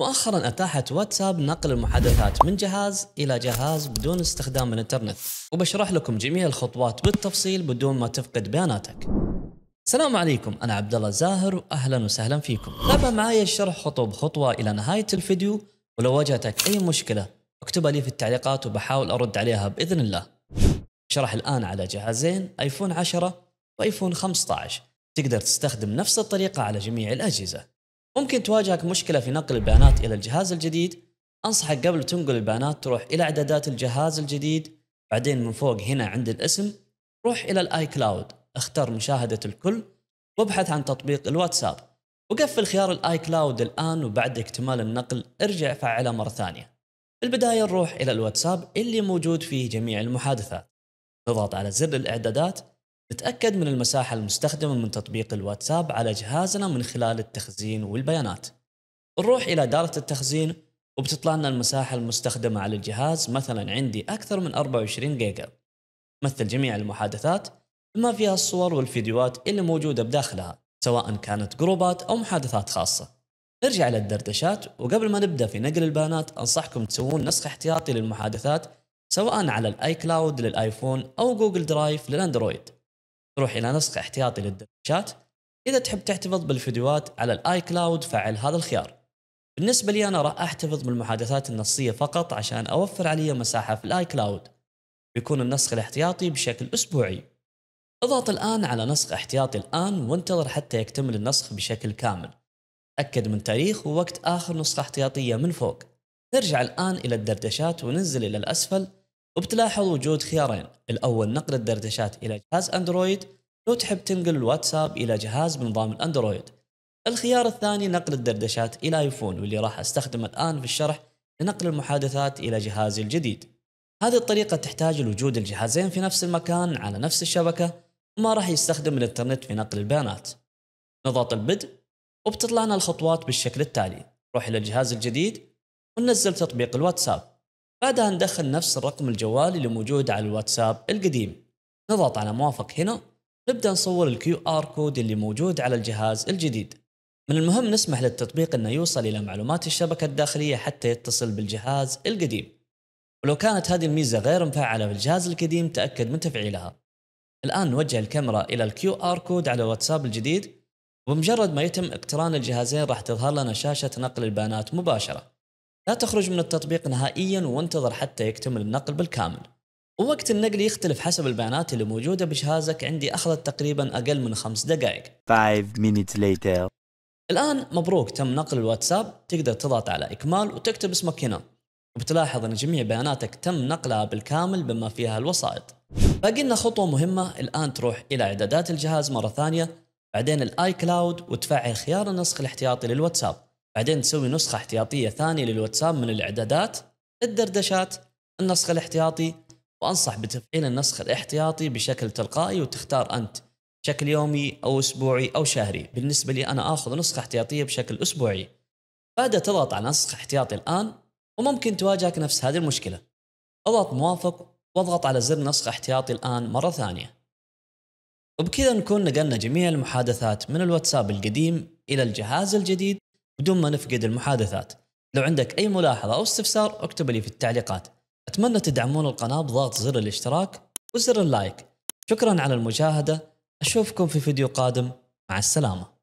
مؤخرا أتاحت واتساب نقل المحادثات من جهاز إلى جهاز بدون استخدام الإنترنت وبشرح لكم جميع الخطوات بالتفصيل بدون ما تفقد بياناتك السلام عليكم أنا عبد الله زاهر وأهلا وسهلا فيكم تابع معي الشرح خطوة بخطوة إلى نهاية الفيديو ولو واجهتك أي مشكلة اكتبها لي في التعليقات وبحاول أرد عليها بإذن الله شرح الآن على جهازين ايفون 10 وايفون 15 تقدر تستخدم نفس الطريقة على جميع الأجهزة ممكن تواجهك مشكلة في نقل البيانات إلى الجهاز الجديد أنصحك قبل تنقل البيانات تروح إلى إعدادات الجهاز الجديد بعدين من فوق هنا عند الاسم روح إلى الآي كلاود اختر مشاهدة الكل وابحث عن تطبيق الواتساب وقفل خيار الآي كلاود الآن وبعد اكتمال النقل ارجع فعله مرة ثانية في البداية نروح إلى الواتساب اللي موجود فيه جميع المحادثات نضغط على زر الإعدادات نتأكد من المساحة المستخدمة من تطبيق الواتساب على جهازنا من خلال التخزين والبيانات نروح إلى دارة التخزين وبتطلع لنا المساحة المستخدمة على الجهاز مثلا عندي أكثر من 24 جيجا تمثل جميع المحادثات بما فيها الصور والفيديوهات اللي موجودة بداخلها سواء كانت جروبات أو محادثات خاصة نرجع إلى الدردشات وقبل ما نبدأ في نقل البيانات أنصحكم تسوون نسخ احتياطي للمحادثات سواء على الآي كلاود للآيفون أو جوجل درايف للأندرويد تروح الى نسخ احتياطي للدردشات اذا تحب تحتفظ بالفيديوهات على الاي كلاود فعل هذا الخيار بالنسبه لي انا راح احتفظ بالمحادثات النصيه فقط عشان اوفر علي مساحه في الاي كلاود بيكون النسخ الاحتياطي بشكل اسبوعي اضغط الان على نسخ احتياطي الان وانتظر حتى يكتمل النسخ بشكل كامل تاكد من تاريخ ووقت اخر نسخه احتياطيه من فوق نرجع الان الى الدردشات وننزل الى الاسفل وبتلاحظ وجود خيارين الأول نقل الدردشات إلى جهاز أندرويد لو تحب تنقل الواتساب إلى جهاز بنظام الأندرويد الخيار الثاني نقل الدردشات إلى آيفون واللي راح أستخدمه الآن في الشرح لنقل المحادثات إلى جهازي الجديد هذه الطريقة تحتاج لوجود الجهازين في نفس المكان على نفس الشبكة وما راح يستخدم الإنترنت في نقل البيانات نضغط البدء وبتطلعنا الخطوات بالشكل التالي نروح إلى الجهاز الجديد وننزل تطبيق الواتساب بعدها ندخل نفس الرقم الجوالي اللي موجود على الواتساب القديم نضغط على موافق هنا نبدأ نصور الكيو آر كود اللي موجود على الجهاز الجديد من المهم نسمح للتطبيق أنه يوصل إلى معلومات الشبكة الداخلية حتى يتصل بالجهاز القديم ولو كانت هذه الميزة غير مفعلة بالجهاز القديم تأكد من تفعيلها الآن نوجه الكاميرا إلى الكيو آر كود على الواتساب الجديد وبمجرد ما يتم اقتران الجهازين راح تظهر لنا شاشة نقل البيانات مباشرة لا تخرج من التطبيق نهائيا وانتظر حتى يكتمل النقل بالكامل ووقت النقل يختلف حسب البيانات اللي موجودة بجهازك عندي أخذت تقريبا أقل من خمس دقائق 5 minutes later الآن مبروك تم نقل الواتساب تقدر تضغط على إكمال وتكتب اسمك هنا وبتلاحظ أن جميع بياناتك تم نقلها بالكامل بما فيها الوسائط باقي خطوة مهمة الآن تروح إلى إعدادات الجهاز مرة ثانية بعدين الآي كلاود وتفعل خيار النسخ الاحتياطي للواتساب بعدين تسوي نسخة احتياطية ثانية للواتساب من الإعدادات الدردشات النسخ الاحتياطي وأنصح بتفعيل النسخ الاحتياطي بشكل تلقائي وتختار أنت بشكل يومي أو أسبوعي أو شهري بالنسبة لي أنا آخذ نسخة احتياطية بشكل أسبوعي بعدها تضغط على نسخ احتياطي الآن وممكن تواجهك نفس هذه المشكلة اضغط موافق واضغط على زر نسخ احتياطي الآن مرة ثانية وبكذا نكون نقلنا جميع المحادثات من الواتساب القديم إلى الجهاز الجديد بدون ما نفقد المحادثات لو عندك أي ملاحظة أو استفسار اكتب لي في التعليقات أتمنى تدعمون القناة بضغط زر الاشتراك وزر اللايك شكرا على المشاهدة أشوفكم في فيديو قادم مع السلامة